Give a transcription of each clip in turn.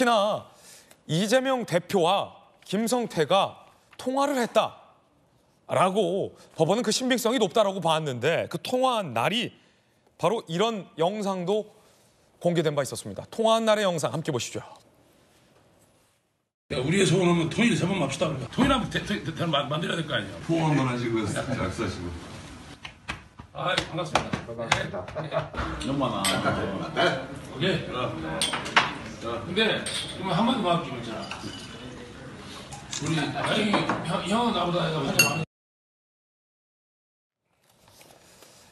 특히나 이재명 대표와 김성태가 통화를 했다라고 법원은 그 신빙성이 높다라고 봤는데 그 통화한 날이 바로 이런 영상도 공개된 바 있었습니다. 통화한 날의 영상 함께 보시죠. 야, 우리의 소원은 뭐 통일 세번 맙시다. 통일하면 대, 대, 대, 대, 만들어야 될 거 아니에요. 포옹 한번 하시고 약사시고. 아 반갑습니다. 반갑습니다. 너무 많아. 오케이. 근데 그러면 한 번도 마음 죽였잖아. 우리 나중에 형, 형은 나보다 내가 환자 많이.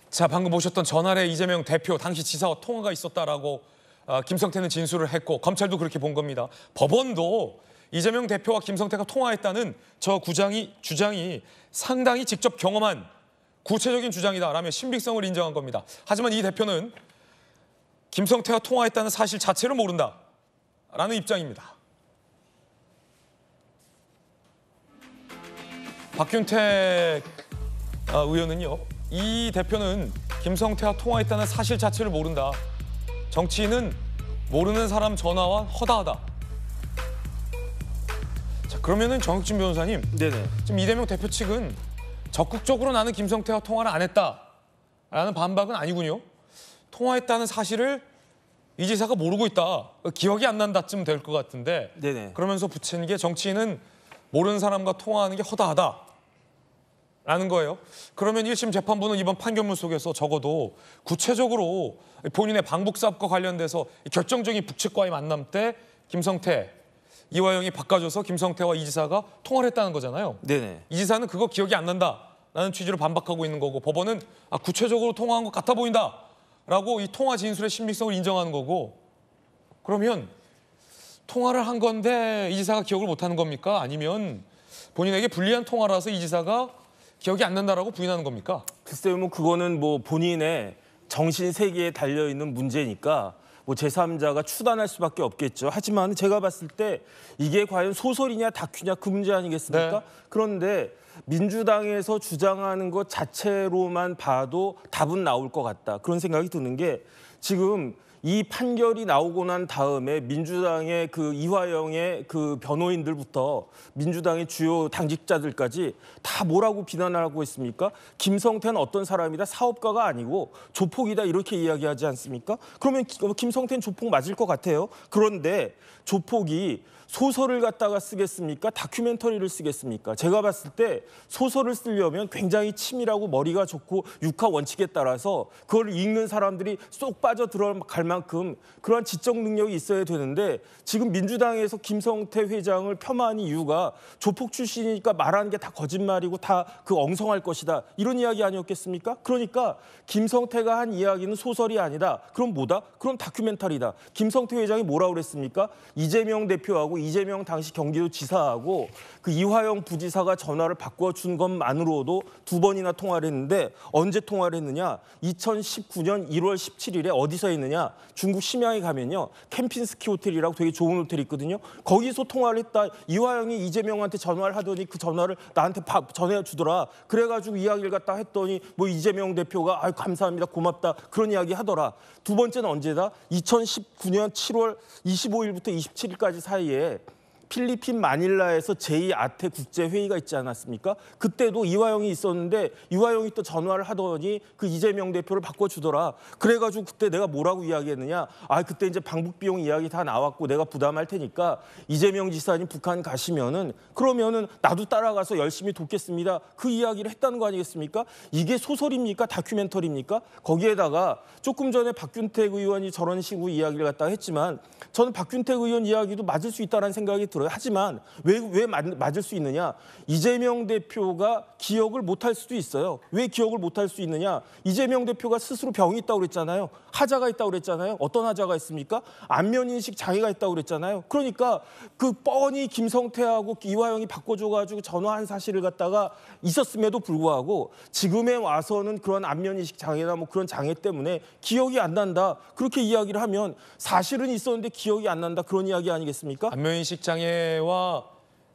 자 방금 보셨던 전날에 이재명 대표 당시 지사와 통화가 있었다라고 아, 김성태는 진술을 했고 검찰도 그렇게 본 겁니다. 법원도 이재명 대표와 김성태가 통화했다는 저 구장이 주장이 상당히 직접 경험한 구체적인 주장이다라며 신빙성을 인정한 겁니다. 하지만 이 대표는 김성태와 통화했다는 사실 자체를 모른다. 라는 입장입니다. 박균택 아, 의원은요. 이 대표는 김성태와 통화했다는 사실 자체를 모른다. 정치인은 모르는 사람 전화와 허다하다. 자 그러면은 정혁진 변호사님, 네네. 지금 이재명 대표 측은 적극적으로 나는 김성태와 통화를 안 했다라는 반박은 아니군요. 통화했다는 사실을 이 지사가 모르고 있다. 기억이 안 난다쯤 될 것 같은데 네네. 그러면서 붙인 게 정치인은 모르는 사람과 통화하는 게 허다하다. 라는 거예요. 그러면 1심 재판부는 이번 판결문 속에서 적어도 구체적으로 본인의 방북 사업과 관련돼서 결정적인 북측과의 만남 때 김성태, 이화영이 바꿔줘서 김성태와 이 지사가 통화를 했다는 거잖아요. 네네. 이 지사는 그거 기억이 안 난다라는 취지로 반박하고 있는 거고 법원은 아, 구체적으로 통화한 것 같아 보인다. 라고 이 통화 진술의 신빙성을 인정하는 거고 그러면 통화를 한 건데 이 지사가 기억을 못하는 겁니까? 아니면 본인에게 불리한 통화라서 이 지사가 기억이 안 난다라고 부인하는 겁니까? 글쎄요, 뭐 그거는 뭐 본인의 정신 세계에 달려 있는 문제니까 뭐 제3자가 추단할 수밖에 없겠죠. 하지만 제가 봤을 때 이게 과연 소설이냐 다큐냐 그 문제 아니겠습니까? 네. 그런데 민주당에서 주장하는 것 자체로만 봐도 답은 나올 것 같다. 그런 생각이 드는 게 지금 이 판결이 나오고 난 다음에 민주당의 그 이화영의 그 변호인들부터 민주당의 주요 당직자들까지 다 뭐라고 비난하고 있습니까? 김성태는 어떤 사람이다? 사업가가 아니고 조폭이다 이렇게 이야기하지 않습니까? 그러면 어, 김성태는 조폭 맞을 것 같아요. 그런데 조폭이 소설을 갖다가 쓰겠습니까? 다큐멘터리를 쓰겠습니까? 제가 봤을 때 소설을 쓰려면 굉장히 치밀하고 머리가 좋고 육하 원칙에 따라서 그걸 읽는 사람들이 쏙 빠져 들어갈 만큼 그러한 지적 능력이 있어야 되는데 지금 민주당에서 김성태 회장을 폄하한 이유가 조폭 출신이니까 말하는 게 다 거짓말이고 다 그 엉성할 것이다 이런 이야기 아니었겠습니까? 그러니까 김성태가 한 이야기는 소설이 아니다. 그럼 뭐다? 그럼 다큐멘터리다. 김성태 회장이 뭐라 고 그랬습니까? 이재명 대표하고 이재명 당시 경기도지사하고 그 이화영 부지사가 전화를 바꿔준 것만으로도 두 번이나 통화를 했는데 언제 통화를 했느냐? 2019년 1월 17일에 어디서 했느냐? 중국 심양에 가면요. 캠핑스키 호텔이라고 되게 좋은 호텔이 있거든요. 거기서 통화를 했다. 이화영이 이재명한테 전화를 하더니 그 전화를 나한테 전해주더라. 그래가지고 이야기를 갖다 했더니 뭐 이재명 대표가 아 감사합니다. 고맙다. 그런 이야기 하더라. 두 번째는 언제다? 2019년 7월 25일부터 27일까지 사이에 때 필리핀 마닐라에서 제2아태 국제회의가 있지 않았습니까? 그때도 이화영이 있었는데 이화영이 또 전화를 하더니 그 이재명 대표를 바꿔주더라. 그래가지고 그때 내가 뭐라고 이야기했느냐. 아 그때 이제 방북비용 이야기 다 나왔고 내가 부담할 테니까 이재명 지사님 북한 가시면은 그러면은 나도 따라가서 열심히 돕겠습니다. 그 이야기를 했다는 거 아니겠습니까? 이게 소설입니까? 다큐멘터리입니까? 거기에다가 조금 전에 박균택 의원이 저런 식으로 이야기를 갖다 했지만 저는 박균택 의원 이야기도 맞을 수 있다는 생각이 들어요. 들어요. 하지만 왜, 왜 맞을 수 있느냐? 이재명 대표가 기억을 못할 수도 있어요. 왜 기억을 못할 수 있느냐? 이재명 대표가 스스로 병이 있다고 그랬잖아요. 하자가 있다고 그랬잖아요. 어떤 하자가 있습니까? 안면인식 장애가 있다고 그랬잖아요. 그러니까 그 뻔히 김성태하고 이화영이 바꿔줘가지고 전화한 사실을 갖다가 있었음에도 불구하고 지금에 와서는 그런 안면인식 장애나 뭐 그런 장애 때문에 기억이 안 난다. 그렇게 이야기를 하면 사실은 있었는데 기억이 안 난다. 그런 이야기 아니겠습니까? 안면인식 장애 관계와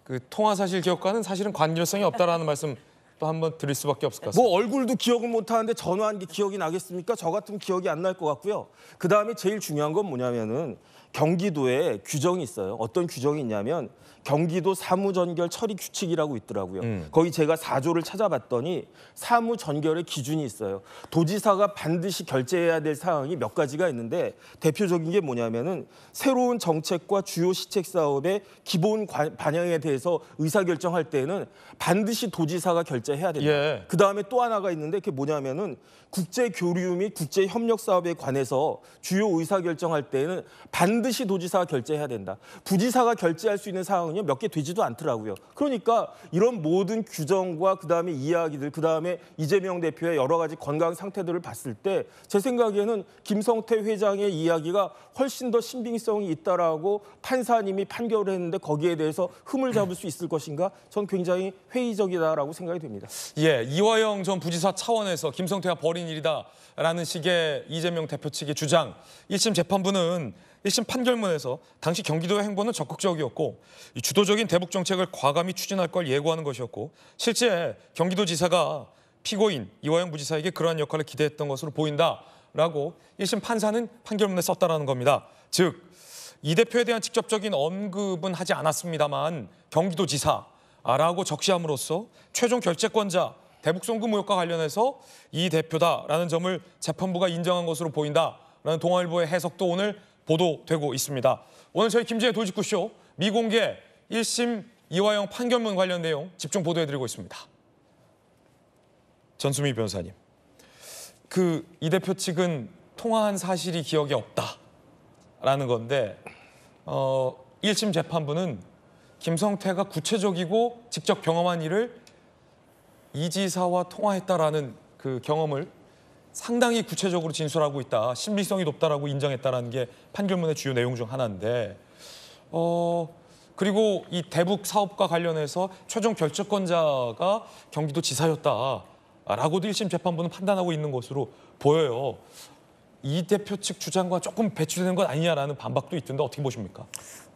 그 통화 사실 기억과는 사실은 관계성이 없다라는 말씀 또 한번 드릴 수밖에 없을 것 뭐 같습니다. 뭐 얼굴도 기억은 못하는데 전화한 게 기억이 나겠습니까? 저 같으면 기억이 안 날 것 같고요. 그다음에 제일 중요한 건 뭐냐면은 경기도에 규정이 있어요. 어떤 규정이 있냐면 경기도 사무전결 처리 규칙이라고 있더라고요. 음. 거기 제가 사조를 찾아봤더니 사무전결의 기준이 있어요. 도지사가 반드시 결제해야될 사항이 몇 가지가 있는데 대표적인 게 뭐냐면은 새로운 정책과 주요 시책 사업의 기본 반영에 대해서 의사결정할 때에는 반드시 도지사가 결제해야 됩니다. 예. 그 다음에 또 하나가 있는데 그게 뭐냐면은 국제 교류 및 국제 협력 사업에 관해서 주요 의사 결정할 때는 반드시 도지사가 결제해야 된다. 부지사가 결제할수 있는 사항은요 몇개 되지도 않더라고요. 그러니까 이런 모든 규정과 그 다음에 이야기들, 그 다음에 이재명 대표의 여러 가지 건강 상태들을 봤을 때 제 생각에는 김성태 회장의 이야기가 훨씬 더 신빙성이 있다라고 판사님이 판결을 했는데 거기에 대해서 흠을 잡을 수 있을 것인가? 전 굉장히 회의적이다라고 생각이 됩니다. 예, 이화영 전 부지사 차원에서 김성태가 벌인 있는 일이다라는 식의 이재명 대표 측의 주장. 1심 재판부는 1심 판결문에서 당시 경기도의 행보는 적극적이었고 주도적인 대북 정책을 과감히 추진할 걸 예고하는 것이었고 실제 경기도지사가 피고인 이화영 부지사에게 그러한 역할을 기대했던 것으로 보인다라고 1심 판사는 판결문에 썼다라는 겁니다. 즉, 이 대표에 대한 직접적인 언급은 하지 않았습니다만 경기도지사라고 적시함으로써 최종 결재권자 대북송금의혹과 관련해서 이 대표다라는 점을 재판부가 인정한 것으로 보인다라는 동아일보의 해석도 오늘 보도되고 있습니다. 오늘 저희 김지혜 돌직구쇼 미공개 1심 이화영 판결문 관련 내용 집중 보도해드리고 있습니다. 전수미 변호사님, 그 이 대표 측은 통화한 사실이 기억에 없다라는 건데 어, 1심 재판부는 김성태가 구체적이고 직접 경험한 일을 이지사와 통화했다라는 그 경험을 상당히 구체적으로 진술하고 있다. 신빙성이 높다라고 인정했다라는 게 판결문의 주요 내용 중 하나인데 어 그리고 이 대북 사업과 관련해서 최종 결정권자가 경기도 지사였다라고도 1심 재판부는 판단하고 있는 것으로 보여요. 이 대표 측 주장과 조금 배치되는 것 아니냐라는 반박도 있던데 어떻게 보십니까?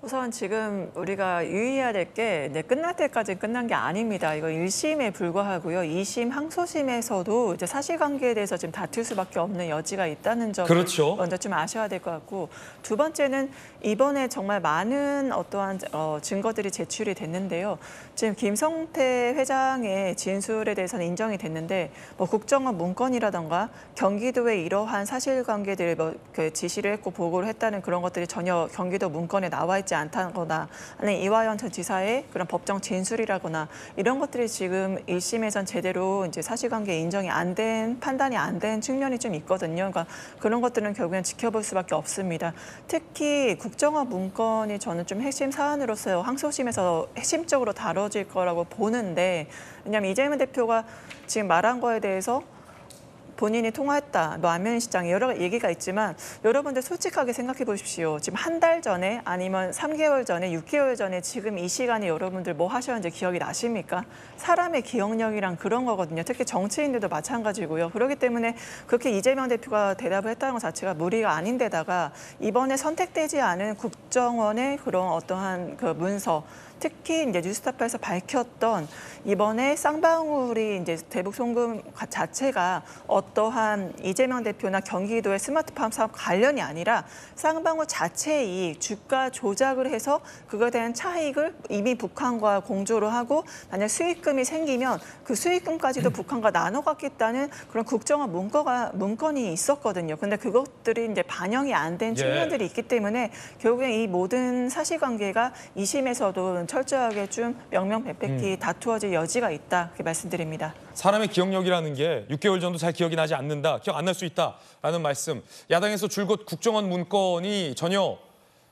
우선 지금 우리가 유의해야 될 게 끝날 때까지 끝난 게 아닙니다. 이거 1심에 불과하고요. 2심 항소심에서도 이제 사실관계에 대해서 지금 다툴 수밖에 없는 여지가 있다는 점 그렇죠. 먼저 좀 아셔야 될 것 같고 두 번째는 이번에 정말 많은 어떠한 어, 증거들이 제출이 됐는데요. 지금 김성태 회장의 진술에 대해서는 인정이 됐는데 뭐 국정원 문건이라던가 경기도에 이러한 사실관계들을 뭐 그 지시를 했고 보고를 했다는 그런 것들이 전혀 경기도 문건에 나와 있지 맞지 않다거나 아니면 이화영 전 지사의 그런 법정 진술이라거나 이런 것들이 지금 1심에선 제대로 이제 사실관계 인정이 안 된 판단이 안 된 측면이 좀 있거든요. 그러니까 그런 것들은 결국엔 지켜볼 수밖에 없습니다. 특히 국정화 문건이 저는 좀 핵심 사안으로서 항소심에서 핵심적으로 다뤄질 거라고 보는데 왜냐하면 이재명 대표가 지금 말한 거에 대해서 본인이 통화했다, 뭐 안면 시장 에 여러 얘기가 있지만 여러분들 솔직하게 생각해 보십시오. 지금 한 달 전에 아니면 3개월 전에 6개월 전에 지금 이 시간에 여러분들 뭐 하셨는지 기억이 나십니까? 사람의 기억력이랑 그런 거거든요. 특히 정치인들도 마찬가지고요. 그렇기 때문에 그렇게 이재명 대표가 대답을 했다는 것 자체가 무리가 아닌데다가 이번에 선택되지 않은 국정원의 그런 어떠한 그 문서 특히 이제 뉴스타파에서 밝혔던 이번에 쌍방울이 이제 대북 송금 자체가 어떠한 이재명 대표나 경기도의 스마트팜 사업 관련이 아니라 쌍방울 자체의 주가 조작을 해서 그거에 대한 차익을 이미 북한과 공조를 하고 만약 수익금이 생기면 그 수익금까지도 음. 북한과 나눠 갖겠다는 그런 국정화 문건가, 문건이 있었거든요. 근데 그것들이 이제 반영이 안 된 측면들이 예. 있기 때문에 결국엔 이 모든 사실관계가 이심에서도 철저하게 좀 명명백백히 음. 다투어질 여지가 있다 그게 말씀드립니다. 사람의 기억력이라는 게 6개월 전도 잘 기억이 나지 않는다, 기억 안 날 수 있다라는 말씀. 야당에서 줄곧 국정원 문건이 전혀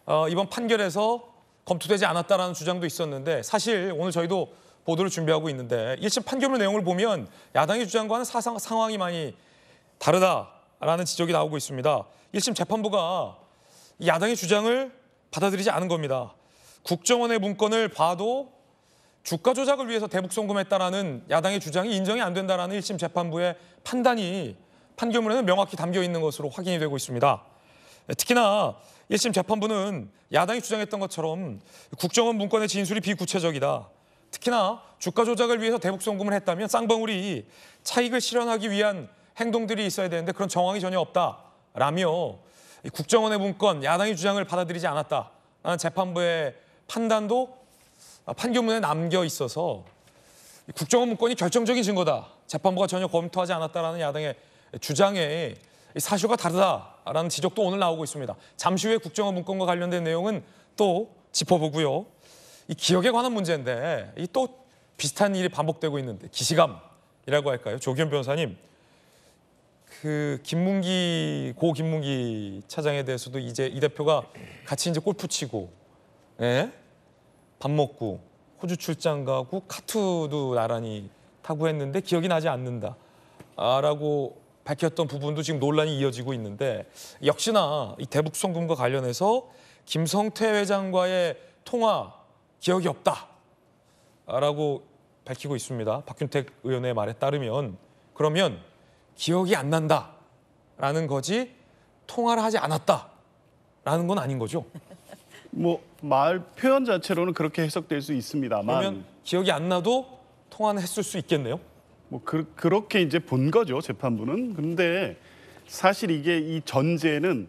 어, 이번 판결에서 검토되지 않았다라는 주장도 있었는데 사실 오늘 저희도 보도를 준비하고 있는데 1심 판결문 내용을 보면 야당의 주장과는 사상, 상황이 많이 다르다라는 지적이 나오고 있습니다. 1심 재판부가 야당의 주장을 받아들이지 않은 겁니다. 국정원의 문건을 봐도 주가 조작을 위해서 대북 송금했다라는 야당의 주장이 인정이 안 된다라는 1심 재판부의 판단이 판결문에는 명확히 담겨 있는 것으로 확인이 되고 있습니다. 특히나 1심 재판부는 야당이 주장했던 것처럼 국정원 문건의 진술이 비구체적이다. 특히나 주가 조작을 위해서 대북 송금을 했다면 쌍방울이 차익을 실현하기 위한 행동들이 있어야 되는데 그런 정황이 전혀 없다라며 국정원의 문건, 야당의 주장을 받아들이지 않았다라는 재판부의 판단도 아, 판결문에 남겨 있어서 국정원 문건이 결정적인 증거다. 재판부가 전혀 검토하지 않았다라는 야당의 주장에 사실과 다르다라는 지적도 오늘 나오고 있습니다. 잠시 후에 국정원 문건과 관련된 내용은 또 짚어보고요. 이 기억에 관한 문제인데 이 또 비슷한 일이 반복되고 있는데 기시감이라고 할까요? 조기현 변호사님, 그 김문기 고 김문기 차장에 대해서도 이제 이 대표가 같이 이제 골프 치고 예? 밥 먹고 호주 출장 가고 카투도 나란히 타고 했는데 기억이 나지 않는다. 아, 라고 밝혔던 부분도 지금 논란이 이어지고 있는데 역시나 이 대북 송금과 관련해서 김성태 회장과의 통화 기억이 없다. 라고 밝히고 있습니다. 박균택 의원의 말에 따르면 그러면 기억이 안 난다라는 거지 통화를 하지 않았다라는 건 아닌 거죠. 뭐말 표현 자체로는 그렇게 해석될 수 있습니다만 그러면 기억이 안 나도 통화했을 는수 있겠네요. 뭐 그, 그렇게 이제 본 거죠 재판부는. 근데 사실 이게 이 전제는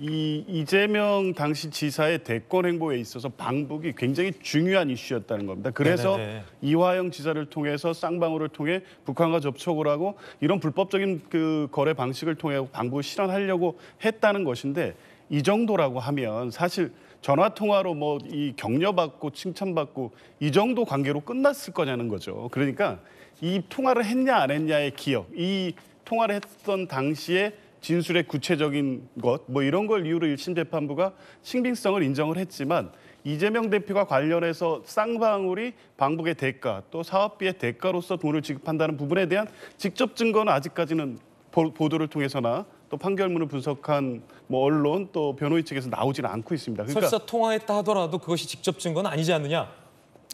이 이재명 당시 지사의 대권 행보에 있어서 방북이 굉장히 중요한 이슈였다는 겁니다. 그래서 네네 네, 네. 이화영 지사를 통해서 쌍방울을 통해 북한과 접촉을 하고 이런 불법적인 그 거래 방식을 통해 방북을 실현하려고 했다는 것인데 이 정도라고 하면 사실 전화 통화로 뭐 이 격려받고 칭찬받고 이 정도 관계로 끝났을 거냐는 거죠. 그러니까 이 통화를 했냐 안 했냐의 기억, 이 통화를 했던 당시에 진술의 구체적인 것, 뭐 이런 걸 이유로 1심 재판부가 신빙성을 인정을 했지만 이재명 대표가 관련해서 쌍방울이 방북의 대가 또 사업비의 대가로서 돈을 지급한다는 부분에 대한 직접 증거는 아직까지는 보도를 통해서나 또 판결문을 분석한 뭐 언론 또 변호인 측에서 나오지는 않고 있습니다. 그러니까 설사 통화했다 하더라도 그것이 직접 증거는 아니지 않느냐?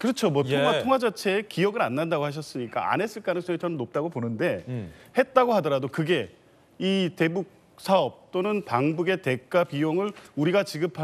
그렇죠. 뭐 예. 통화 통화 자체에 기억을 안 난다고 하셨으니까 안 했을 가능성이 저는 높다고 보는데 음. 했다고 하더라도 그게 이 대북 사업 또는 방북의 대가 비용을 우리가 지급했다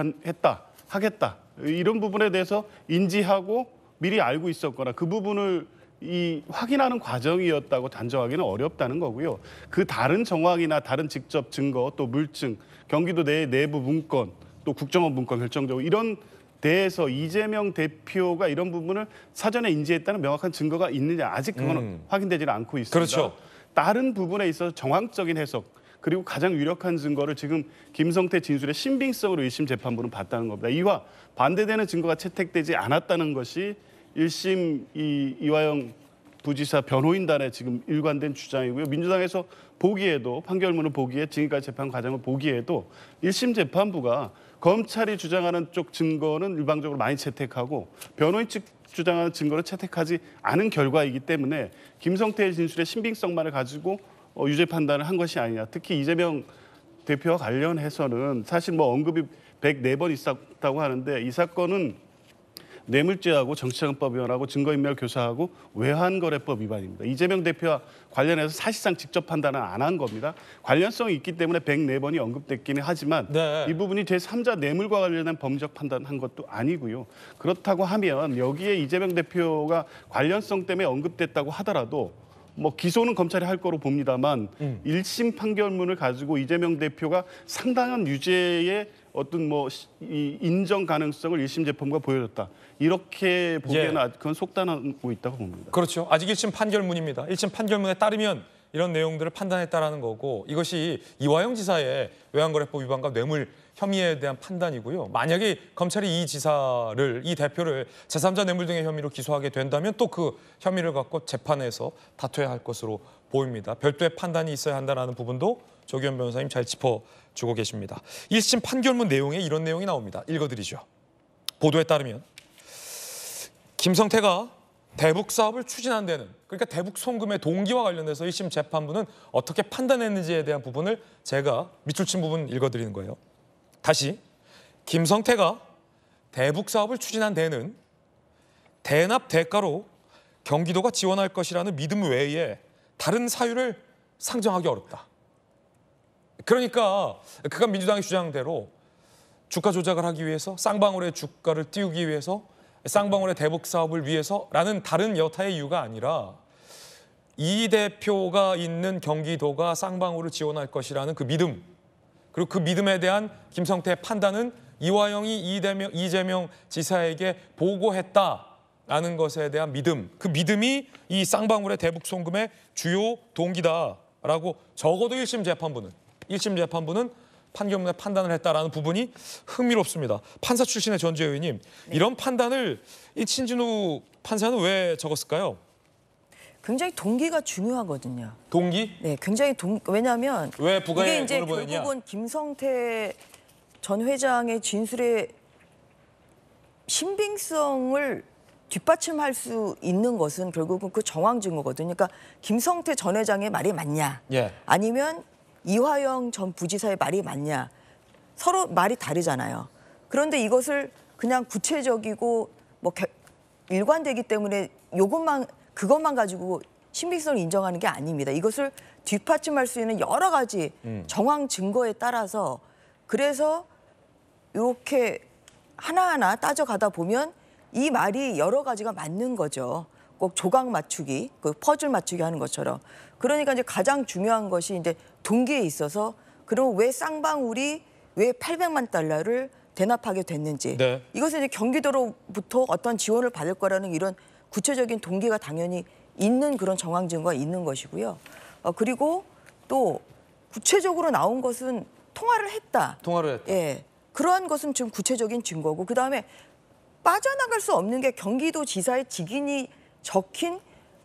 한 하겠다 이런 부분에 대해서 인지하고 미리 알고 있었거나 그 부분을 이 확인하는 과정이었다고 단정하기는 어렵다는 거고요. 그 다른 정황이나 다른 직접 증거 또 물증, 경기도 내 내부 문건 또 국정원 문건 결정적으로 이런 대해서 이재명 대표가 이런 부분을 사전에 인지했다는 명확한 증거가 있느냐 아직 그거는 음. 확인되지는 않고 있습니다. 그렇죠. 다른 부분에 있어서 정황적인 해석 그리고 가장 유력한 증거를 지금 김성태 진술의 신빙성으로 일심 재판부는 봤다는 겁니다. 이와 반대되는 증거가 채택되지 않았다는 것이 1심 이 이화영 부지사 변호인단의 지금 일관된 주장이고요. 민주당에서 보기에도 판결문을 보기에 지금까지 재판 과정을 보기에도 1심 재판부가 검찰이 주장하는 쪽 증거는 일방적으로 많이 채택하고 변호인 측 주장하는 증거를 채택하지 않은 결과이기 때문에 김성태의 진술의 신빙성만을 가지고 어, 유죄 판단을 한 것이 아니냐. 특히 이재명 대표와 관련해서는 사실 뭐 언급이 104번 있었다고 하는데 이 사건은 뇌물죄하고 정치자금법위반하고 증거인멸 교사하고 외환거래법 위반입니다. 이재명 대표와 관련해서 사실상 직접 판단은 안 한 겁니다. 관련성이 있기 때문에 104번이 언급됐기는 하지만 네. 이 부분이 제3자 뇌물과 관련된 범죄적 판단한 것도 아니고요. 그렇다고 하면 여기에 이재명 대표가 관련성 때문에 언급됐다고 하더라도 뭐 기소는 검찰이 할 거로 봅니다만 음. 일심 판결문을 가지고 이재명 대표가 상당한 유죄에 어떤 뭐이 인정 가능성을 1심 재판부가 보여줬다. 이렇게 보기에는 예. 그건 속단하고 있다고 봅니다. 그렇죠. 아직 1심 판결문입니다. 1심 판결문에 따르면 이런 내용들을 판단했다라는 거고 이것이 이화영 지사의 외환거래법 위반과 뇌물 혐의에 대한 판단이고요. 만약에 검찰이 이 지사를, 이 대표를 제3자 뇌물 등의 혐의로 기소하게 된다면 또 그 혐의를 갖고 재판에서 다투야할 것으로 보입니다. 별도의 판단이 있어야 한다는 부분도 조기현 변호사님 잘 짚어 주고 계십니다. 1심 판결문 내용에 이런 내용이 나옵니다. 읽어드리죠. 보도에 따르면 김성태가 대북 사업을 추진한 데는 그러니까 대북 송금의 동기와 관련해서 1심 재판부는 어떻게 판단했는지에 대한 부분을 제가 밑줄 친 부분 읽어드리는 거예요. 다시 김성태가 대북 사업을 추진한 데는 대납 대가로 경기도가 지원할 것이라는 믿음 외에 다른 사유를 상정하기 어렵다. 그러니까 그가 민주당의 주장대로 주가 조작을 하기 위해서 쌍방울의 주가를 띄우기 위해서 쌍방울의 대북 사업을 위해서라는 다른 여타의 이유가 아니라 이 대표가 있는 경기도가 쌍방울을 지원할 것이라는 그 믿음 그리고 그 믿음에 대한 김성태의 판단은 이화영이 이재명, 이재명 지사에게 보고했다라는 것에 대한 믿음 그 믿음이 이 쌍방울의 대북 송금의 주요 동기다라고 적어도 1심 재판부는 1심 재판부는 판결문에 판단을 했다라는 부분이 흥미롭습니다. 판사 출신의 전재 의원님, 네. 이런 판단을 이 친진우 판사는 왜 적었을까요? 굉장히 동기가 중요하거든요. 동기? 네, 굉장히 동 왜냐하면 왜 이게 이제 결국은 보였냐? 김성태 전 회장의 진술의 신빙성을 뒷받침할 수 있는 것은 결국은 그 정황 증거거든요. 그러니까 김성태 전 회장의 말이 맞냐, 예. 아니면 이화영 전 부지사의 말이 맞냐. 서로 말이 다르잖아요. 그런데 이것을 그냥 구체적이고 뭐 일관되기 때문에 요것만 그것만 가지고 신빙성을 인정하는 게 아닙니다. 이것을 뒷받침할 수 있는 여러 가지 음. 정황 증거에 따라서 그래서 이렇게 하나하나 따져가다 보면 이 말이 여러 가지가 맞는 거죠. 꼭 조각 맞추기, 그 퍼즐 맞추기 하는 것처럼. 그러니까 이제 가장 중요한 것이 이제 동기에 있어서 그럼 왜 쌍방울이 왜 800만 달러를 대납하게 됐는지 네. 이것은 이제 경기도로부터 어떤 지원을 받을 거라는 이런 구체적인 동기가 당연히 있는 그런 정황 증거가 있는 것이고요. 어, 그리고 또 구체적으로 나온 것은 통화를 했다. 통화를 했다. 예. 그러한 것은 지금 구체적인 증거고 그다음에 빠져나갈 수 없는 게 경기도 지사의 직인이 적힌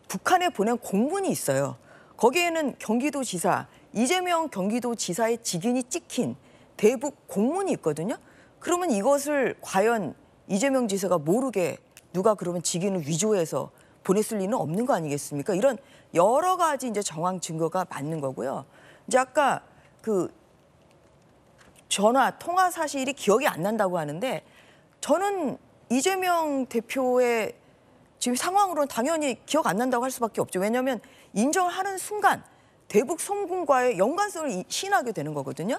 북한에 보낸 공문이 있어요. 거기에는 경기도지사, 이재명 경기도지사의 직인이 찍힌 대북 공문이 있거든요. 그러면 이것을 과연 이재명 지사가 모르게 누가 그러면 직인을 위조해서 보냈을 리는 없는 거 아니겠습니까? 이런 여러 가지 이제 정황 증거가 맞는 거고요. 이제 아까 그 전화 통화 사실이 기억이 안 난다고 하는데 저는 이재명 대표의 지금 상황으로는 당연히 기억 안 난다고 할 수밖에 없죠. 왜냐하면 인정을 하는 순간 대북 성군과의 연관성을 신하게 되는 거거든요.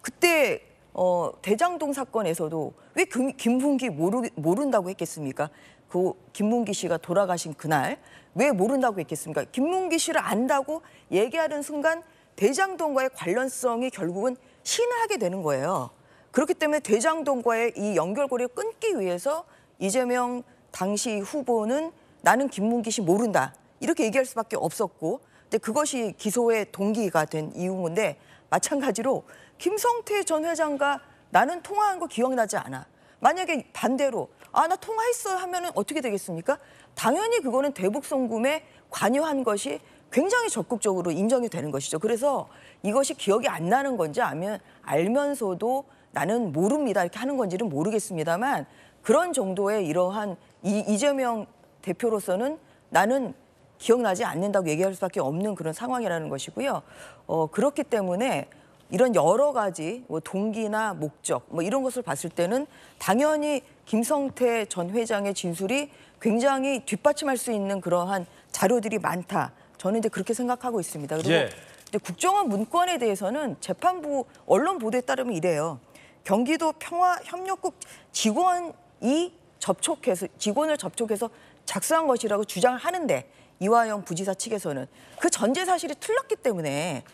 그때 어, 대장동 사건에서도 왜 김, 김문기 모르, 모른다고 했겠습니까? 그 김문기 씨가 돌아가신 그날 왜 모른다고 했겠습니까? 김문기 씨를 안다고 얘기하는 순간 대장동과의 관련성이 결국은 신하게 되는 거예요. 그렇기 때문에 대장동과의 이 연결고리를 끊기 위해서 이재명 당시 후보는 나는 김문기 씨 모른다. 이렇게 얘기할 수밖에 없었고 근데 그것이 기소의 동기가 된 이유인데 마찬가지로 김성태 전 회장과 나는 통화한 거 기억나지 않아. 만약에 반대로 아 나 통화했어 하면 어떻게 되겠습니까? 당연히 그거는 대북 송금에 관여한 것이 굉장히 적극적으로 인정이 되는 것이죠. 그래서 이것이 기억이 안 나는 건지 아면 알면서도 나는 모릅니다 이렇게 하는 건지는 모르겠습니다만 그런 정도의 이러한 이, 이재명 대표로서는 나는 기억나지 않는다고 얘기할 수밖에 없는 그런 상황이라는 것이고요. 어, 그렇기 때문에 이런 여러 가지 뭐 동기나 목적 뭐 이런 것을 봤을 때는 당연히 김성태 전 회장의 진술이 굉장히 뒷받침할 수 있는 그러한 자료들이 많다. 저는 이제 그렇게 생각하고 있습니다. 그리고 예. 이제 국정원 문건에 대해서는 재판부 언론 보도에 따르면 이래요. 경기도 평화협력국 직원이 접촉해서 직원을 접촉해서 작성한 것이라고 주장을 하는데 이화영 부지사 측에서는 그 전제 사실이 틀렸기 때문에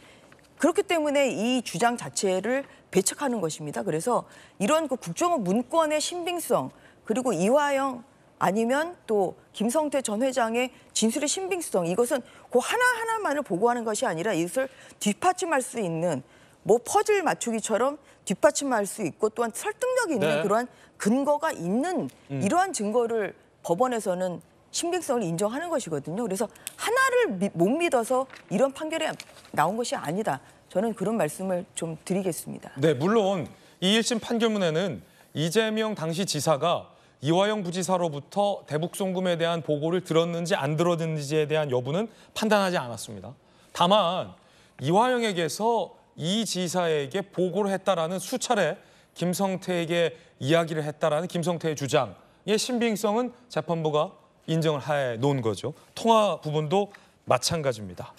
그렇기 때문에 이 주장 자체를 배척하는 것입니다. 그래서 이런 그 국정원 문건의 신빙성 그리고 이화영 아니면 또 김성태 전 회장의 진술의 신빙성 이것은 그 하나하나만을 보고하는 것이 아니라 이것을 뒷받침할 수 있는 뭐 퍼즐 맞추기처럼 뒷받침할 수 있고 또한 설득력 있는 네. 그러한 근거가 있는 음. 이러한 증거를 법원에서는 신빙성을 인정하는 것이거든요. 그래서 하나를 미, 못 믿어서 이런 판결이 나온 것이 아니다. 저는 그런 말씀을 좀 드리겠습니다. 네, 물론 이 1심 판결문에는 이재명 당시 지사가 이화영 부지사로부터 대북송금에 대한 보고를 들었는지 안 들었는지에 대한 여부는 판단하지 않았습니다. 다만 이화영에게서 이 지사에게 보고를 했다라는 수차례 김성태에게 이야기를 했다라는 김성태의 주장의 신빙성은 재판부가 인정을 해 놓은 거죠. 통화 부분도 마찬가지입니다.